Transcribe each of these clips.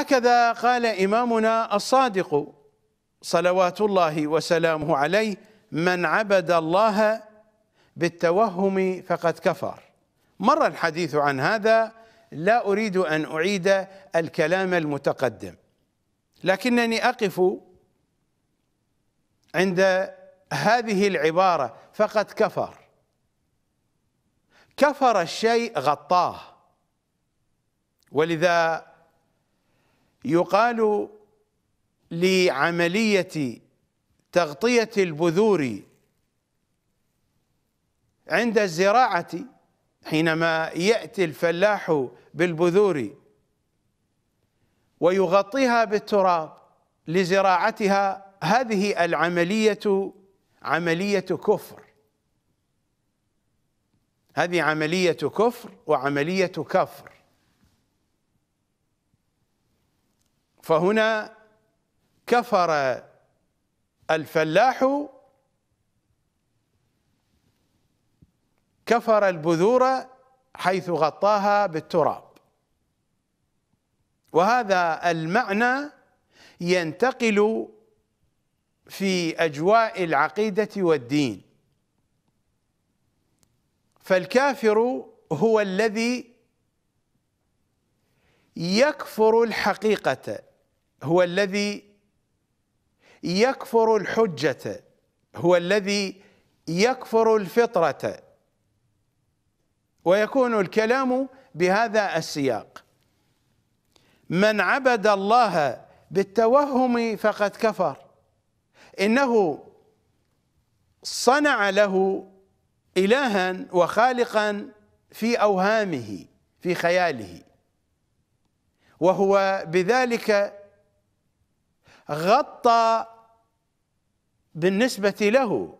هكذا قال إمامنا الصادق صلوات الله وسلامه عليه من عبد الله بالتوهم فقد كفر مر الحديث عن هذا لا أريد أن أعيد الكلام المتقدم لكنني أقف عند هذه العبارة فقد كفر كفر الشيء غطاه ولذا يقال لعملية تغطية البذور عند الزراعة حينما يأتي الفلاح بالبذور ويغطيها بالتراب لزراعتها هذه العملية عملية كفر هذه عملية كفر وعملية كفر فهنا كفر الفلاح كفر البذور حيث غطاها بالتراب وهذا المعنى ينتقل في اجواء العقيده والدين فالكافر هو الذي يكفر الحقيقه هو الذي يكفر الحجة هو الذي يكفر الفطرة ويكون الكلام بهذا السياق من عبد الله بالتوهم فقد كفر انه صنع له الها وخالقا في اوهامه في خياله وهو بذلك غطى بالنسبة له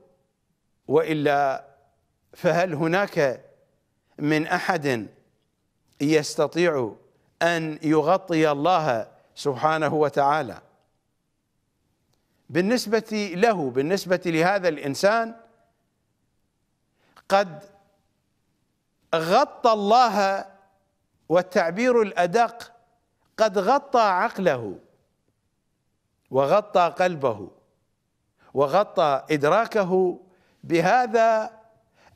وإلا فهل هناك من أحد يستطيع أن يغطي الله سبحانه وتعالى بالنسبة له بالنسبة لهذا الإنسان قد غطى الله والتعبير الأدق قد غطى عقله وغطى قلبه وغطى إدراكه بهذا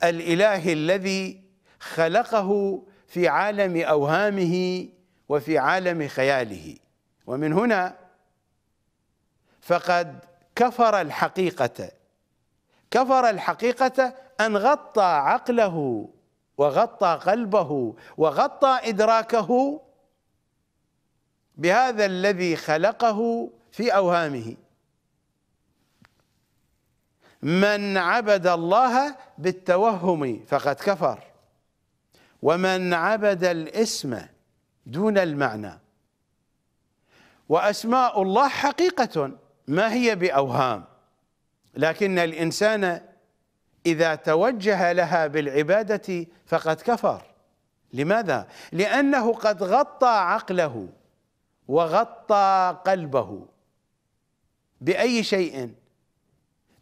الإله الذي خلقه في عالم أوهامه وفي عالم خياله ومن هنا فقد كفر الحقيقة كفر الحقيقة أن غطى عقله وغطى قلبه وغطى إدراكه بهذا الذي خلقه في أوهامه من عبد الله بالتوهم فقد كفر ومن عبد الاسم دون المعنى وأسماء الله حقيقة ما هي بأوهام لكن الإنسان إذا توجه لها بالعبادة فقد كفر لماذا؟ لأنه قد غطى عقله وغطى قلبه بأي شيء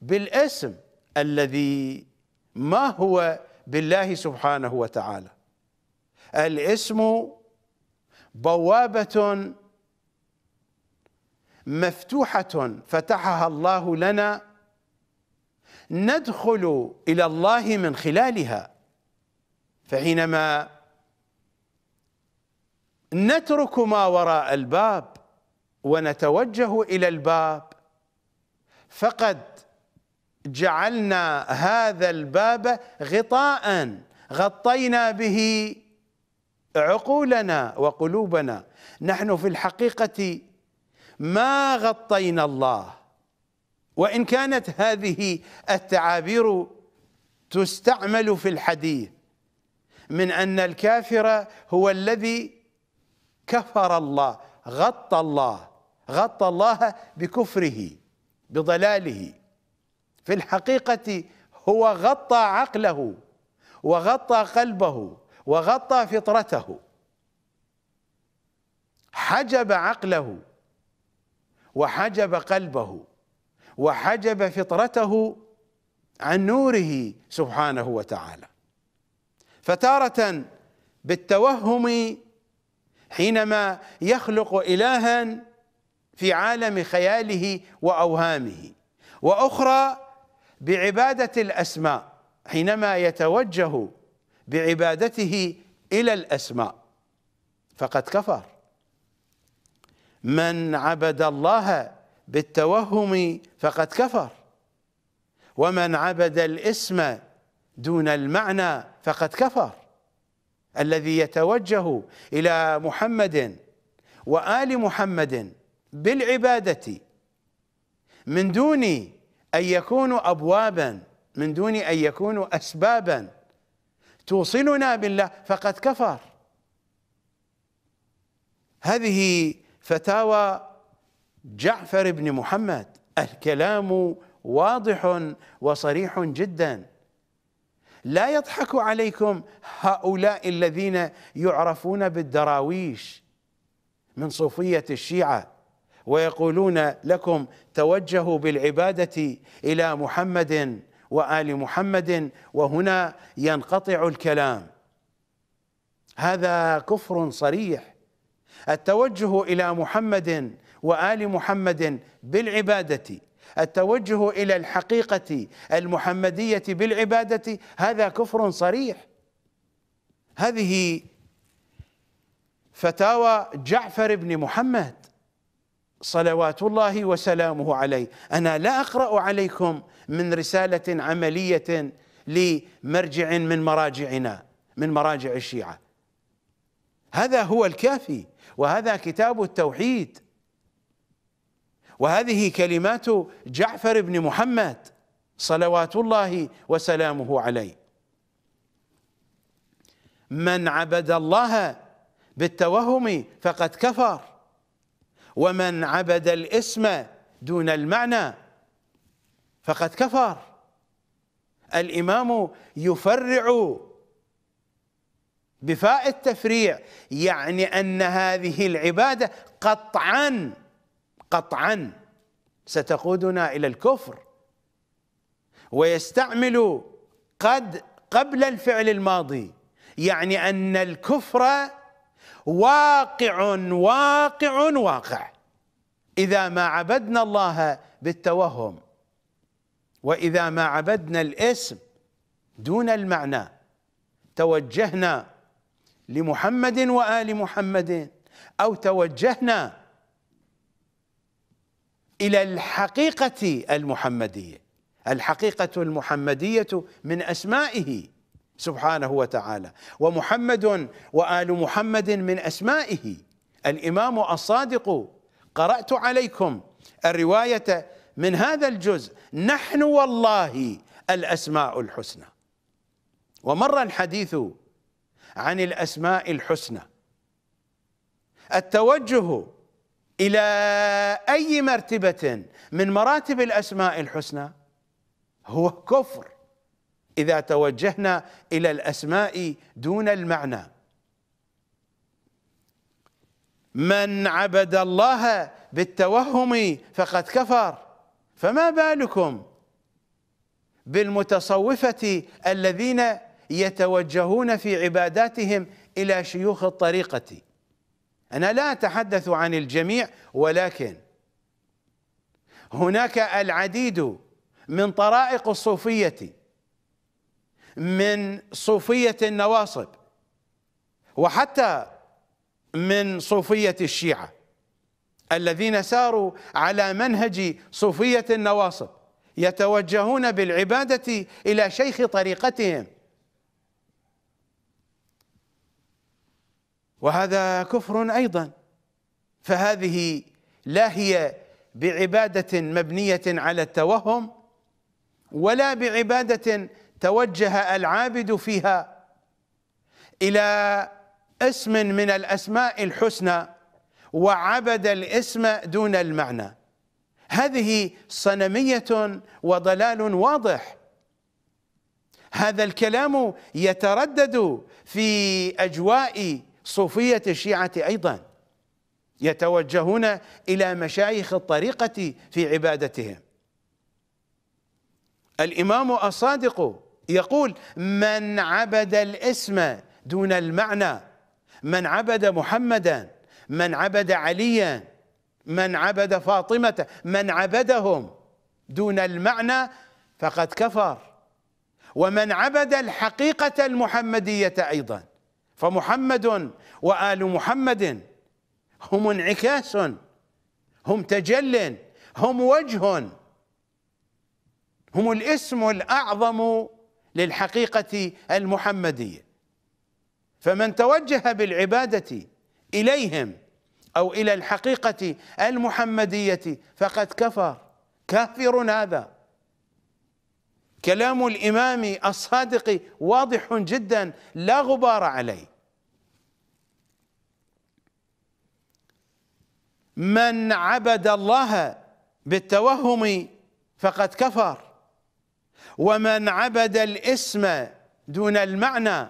بالاسم الذي ما هو بالله سبحانه وتعالى الاسم بوابة مفتوحة فتحها الله لنا ندخل إلى الله من خلالها فحينما نترك ما وراء الباب ونتوجه إلى الباب فقد جعلنا هذا الباب غطاء غطينا به عقولنا وقلوبنا نحن في الحقيقه ما غطينا الله وان كانت هذه التعابير تستعمل في الحديث من ان الكافر هو الذي كفر الله غطى الله غطى الله بكفره بضلاله في الحقيقة هو غطى عقله وغطى قلبه وغطى فطرته حجب عقله وحجب قلبه وحجب فطرته عن نوره سبحانه وتعالى فتارة بالتوهم حينما يخلق إلها في عالم خياله واوهامه واخرى بعباده الاسماء حينما يتوجه بعبادته الى الاسماء فقد كفر من عبد الله بالتوهم فقد كفر ومن عبد الاسم دون المعنى فقد كفر الذي يتوجه الى محمد وال محمد بالعباده من دون ان يكونوا ابوابا من دون ان يكونوا اسبابا توصلنا بالله فقد كفر هذه فتاوى جعفر بن محمد الكلام واضح وصريح جدا لا يضحك عليكم هؤلاء الذين يعرفون بالدراويش من صوفيه الشيعه ويقولون لكم توجهوا بالعباده الى محمد وال محمد وهنا ينقطع الكلام هذا كفر صريح التوجه الى محمد وال محمد بالعباده التوجه الى الحقيقه المحمديه بالعباده هذا كفر صريح هذه فتاوى جعفر بن محمد صلوات الله وسلامه عليه انا لا اقرا عليكم من رساله عمليه لمرجع من مراجعنا من مراجع الشيعه هذا هو الكافي وهذا كتاب التوحيد وهذه كلمات جعفر بن محمد صلوات الله وسلامه عليه من عبد الله بالتوهم فقد كفر ومن عبد الاسم دون المعنى فقد كفر الامام يفرع بفاء التفريع يعني ان هذه العباده قطعا قطعا ستقودنا الى الكفر ويستعمل قد قبل الفعل الماضي يعني ان الكفر واقع واقع واقع إذا ما عبدنا الله بالتوهم وإذا ما عبدنا الاسم دون المعنى توجهنا لمحمد وآل محمد أو توجهنا إلى الحقيقة المحمدية الحقيقة المحمدية من أسمائه سبحانه وتعالى ومحمد وال محمد من اسمائه الامام الصادق قرات عليكم الروايه من هذا الجزء نحن والله الاسماء الحسنى ومر الحديث عن الاسماء الحسنى التوجه الى اي مرتبه من مراتب الاسماء الحسنى هو كفر إذا توجهنا إلى الأسماء دون المعنى من عبد الله بالتوهم فقد كفر فما بالكم بالمتصوفة الذين يتوجهون في عباداتهم إلى شيوخ الطريقة أنا لا أتحدث عن الجميع ولكن هناك العديد من طرائق الصوفية من صوفية النواصب وحتى من صوفية الشيعة الذين ساروا على منهج صوفية النواصب يتوجهون بالعبادة إلى شيخ طريقتهم وهذا كفر أيضا فهذه لا هي بعبادة مبنية على التوهم ولا بعبادة توجه العابد فيها الى اسم من الاسماء الحسنى وعبد الاسم دون المعنى هذه صنميه وضلال واضح هذا الكلام يتردد في اجواء صوفيه الشيعه ايضا يتوجهون الى مشايخ الطريقه في عبادتهم الامام الصادق يقول من عبد الاسم دون المعنى من عبد محمدا من عبد عليا من عبد فاطمة من عبدهم دون المعنى فقد كفر ومن عبد الحقيقة المحمدية أيضا فمحمد وآل محمد هم انعكاس هم تجل هم وجه هم الاسم الأعظم للحقيقه المحمديه فمن توجه بالعباده اليهم او الى الحقيقه المحمديه فقد كفر كافر هذا كلام الامام الصادق واضح جدا لا غبار عليه من عبد الله بالتوهم فقد كفر ومن عبد الاسم دون المعنى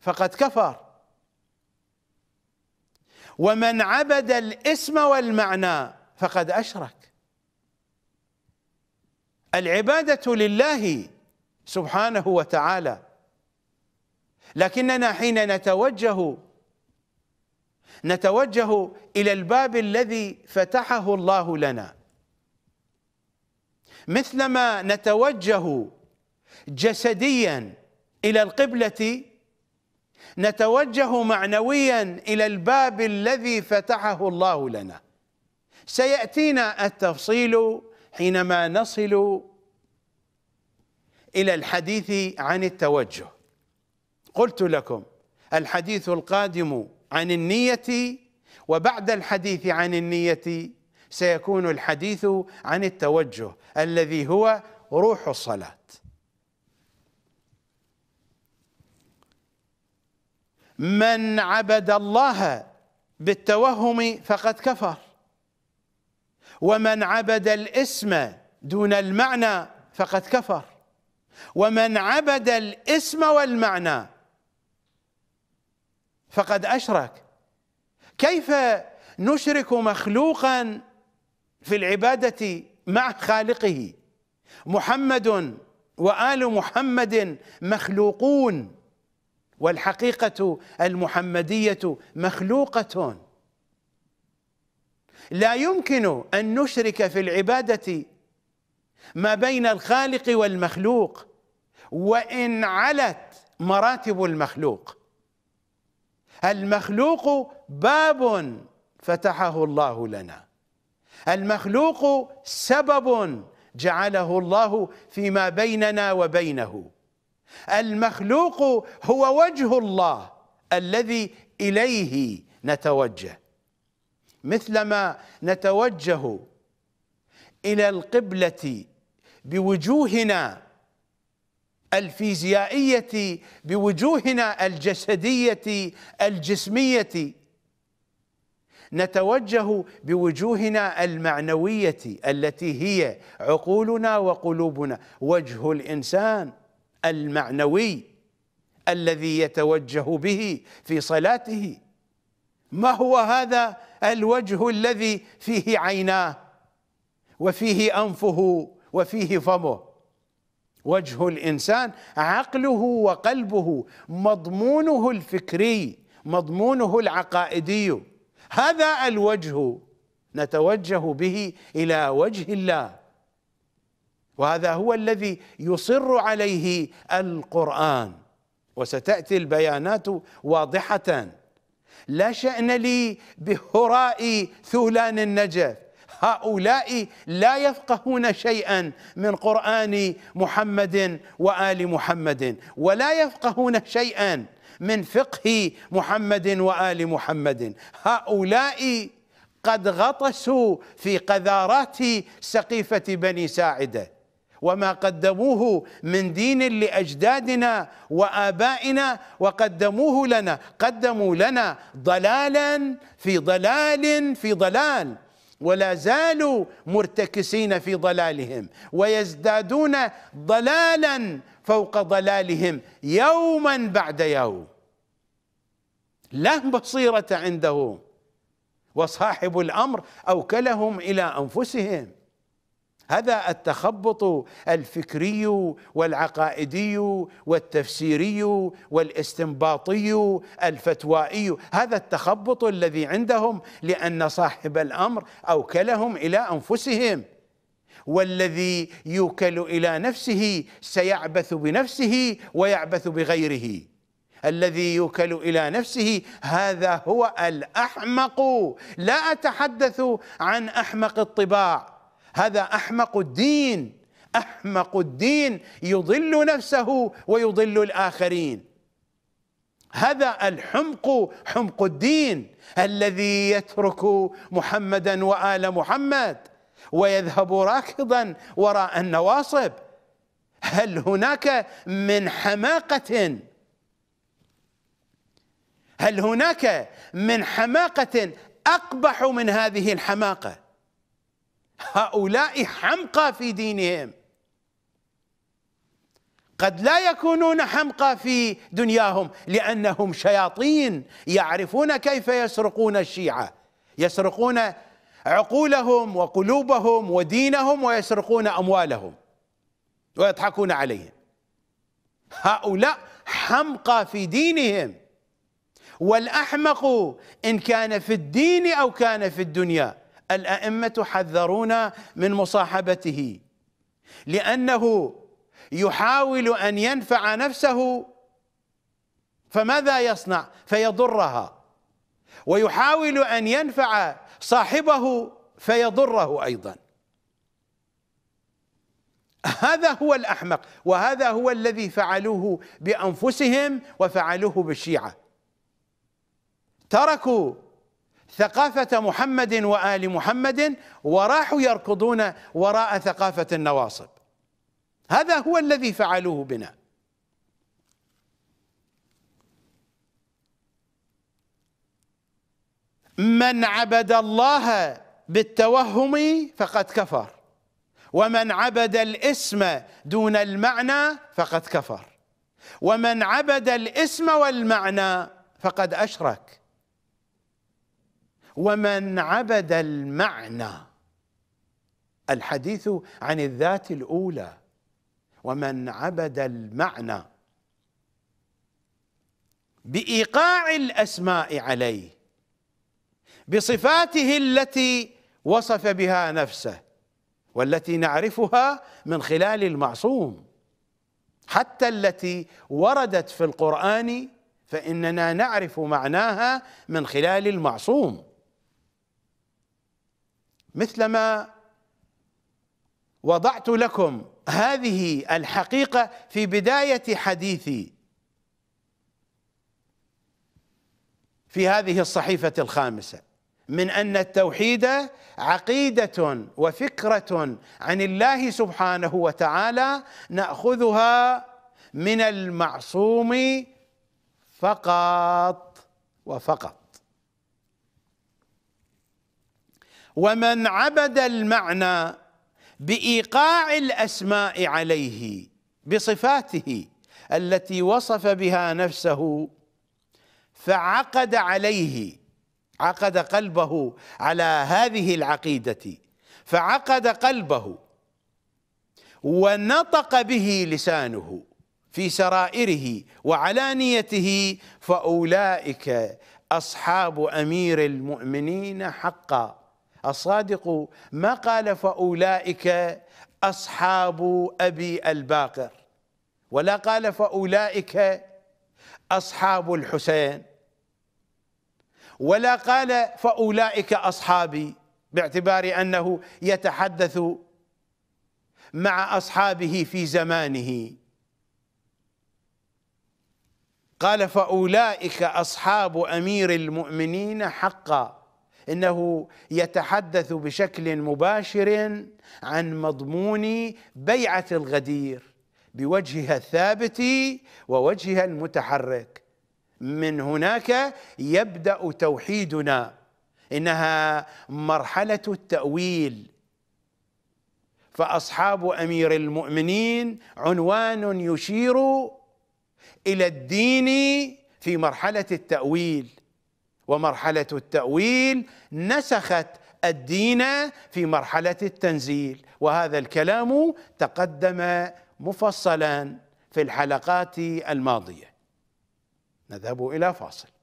فقد كفر ومن عبد الاسم والمعنى فقد اشرك العباده لله سبحانه وتعالى لكننا حين نتوجه نتوجه الى الباب الذي فتحه الله لنا مثلما نتوجه جسديا الى القبله نتوجه معنويا الى الباب الذي فتحه الله لنا سياتينا التفصيل حينما نصل الى الحديث عن التوجه قلت لكم الحديث القادم عن النيه وبعد الحديث عن النيه سيكون الحديث عن التوجه الذي هو روح الصلاه من عبد الله بالتوهم فقد كفر ومن عبد الاسم دون المعنى فقد كفر ومن عبد الاسم والمعنى فقد اشرك كيف نشرك مخلوقا في العباده مع خالقه محمد وال محمد مخلوقون والحقيقه المحمديه مخلوقه لا يمكن ان نشرك في العباده ما بين الخالق والمخلوق وان علت مراتب المخلوق المخلوق باب فتحه الله لنا المخلوق سبب جعله الله فيما بيننا وبينه المخلوق هو وجه الله الذي اليه نتوجه مثلما نتوجه الى القبله بوجوهنا الفيزيائيه بوجوهنا الجسديه الجسميه نتوجه بوجوهنا المعنويه التي هي عقولنا وقلوبنا وجه الانسان المعنوي الذي يتوجه به في صلاته ما هو هذا الوجه الذي فيه عيناه وفيه انفه وفيه فمه وجه الانسان عقله وقلبه مضمونه الفكري مضمونه العقائدي هذا الوجه نتوجه به الى وجه الله وهذا هو الذي يصر عليه القرآن وستأتي البيانات واضحة لا شأن لي بهراء ثولان النجف هؤلاء لا يفقهون شيئا من قرآن محمد وآل محمد ولا يفقهون شيئا من فقه محمد وآل محمد هؤلاء قد غطسوا في قذارات سقيفة بني ساعده وما قدموه من دين لاجدادنا وابائنا وقدموه لنا قدموا لنا ضلالا في ضلال في ضلال ولا زالوا مرتكسين في ضلالهم ويزدادون ضلالا فوق ضلالهم يوما بعد يوم لا بصيره عندهم وصاحب الامر اوكلهم الى انفسهم هذا التخبط الفكري والعقائدي والتفسيري والاستنباطي الفتوائي هذا التخبط الذي عندهم لان صاحب الامر اوكلهم الى انفسهم والذي يوكل الى نفسه سيعبث بنفسه ويعبث بغيره الذي يوكل الى نفسه هذا هو الاحمق لا اتحدث عن احمق الطباع هذا احمق الدين احمق الدين يضل نفسه ويضل الاخرين هذا الحمق حمق الدين الذي يترك محمدا وال محمد ويذهب راكضا وراء النواصب هل هناك من حماقه هل هناك من حماقه اقبح من هذه الحماقه هؤلاء حمقى في دينهم قد لا يكونون حمقى في دنياهم لأنهم شياطين يعرفون كيف يسرقون الشيعة يسرقون عقولهم وقلوبهم ودينهم ويسرقون أموالهم ويضحكون عليهم هؤلاء حمقى في دينهم والأحمق إن كان في الدين أو كان في الدنيا الائمه حذرون من مصاحبته لانه يحاول ان ينفع نفسه فماذا يصنع فيضرها ويحاول ان ينفع صاحبه فيضره ايضا هذا هو الاحمق وهذا هو الذي فعلوه بانفسهم وفعلوه بالشيعه تركوا ثقافة محمد وآل محمد وراحوا يركضون وراء ثقافة النواصب هذا هو الذي فعلوه بنا من عبد الله بالتوهم فقد كفر ومن عبد الاسم دون المعنى فقد كفر ومن عبد الاسم والمعنى فقد اشرك ومن عبد المعنى الحديث عن الذات الاولى ومن عبد المعنى بايقاع الاسماء عليه بصفاته التي وصف بها نفسه والتي نعرفها من خلال المعصوم حتى التي وردت في القران فاننا نعرف معناها من خلال المعصوم مثلما وضعت لكم هذه الحقيقه في بدايه حديثي في هذه الصحيفه الخامسه من ان التوحيد عقيده وفكره عن الله سبحانه وتعالى ناخذها من المعصوم فقط وفقط ومن عبد المعنى بايقاع الاسماء عليه بصفاته التي وصف بها نفسه فعقد عليه عقد قلبه على هذه العقيده فعقد قلبه ونطق به لسانه في سرائره وعلانيته فاولئك اصحاب امير المؤمنين حقا الصادق ما قال فأولئك أصحاب أبي الباقر ولا قال فأولئك أصحاب الحسين ولا قال فأولئك أصحابي باعتبار أنه يتحدث مع أصحابه في زمانه قال فأولئك أصحاب أمير المؤمنين حقاً انه يتحدث بشكل مباشر عن مضمون بيعه الغدير بوجهها الثابت ووجهها المتحرك من هناك يبدا توحيدنا انها مرحله التاويل فاصحاب امير المؤمنين عنوان يشير الى الدين في مرحله التاويل ومرحلة التأويل نسخت الدين في مرحلة التنزيل وهذا الكلام تقدم مفصلا في الحلقات الماضية نذهب إلى فاصل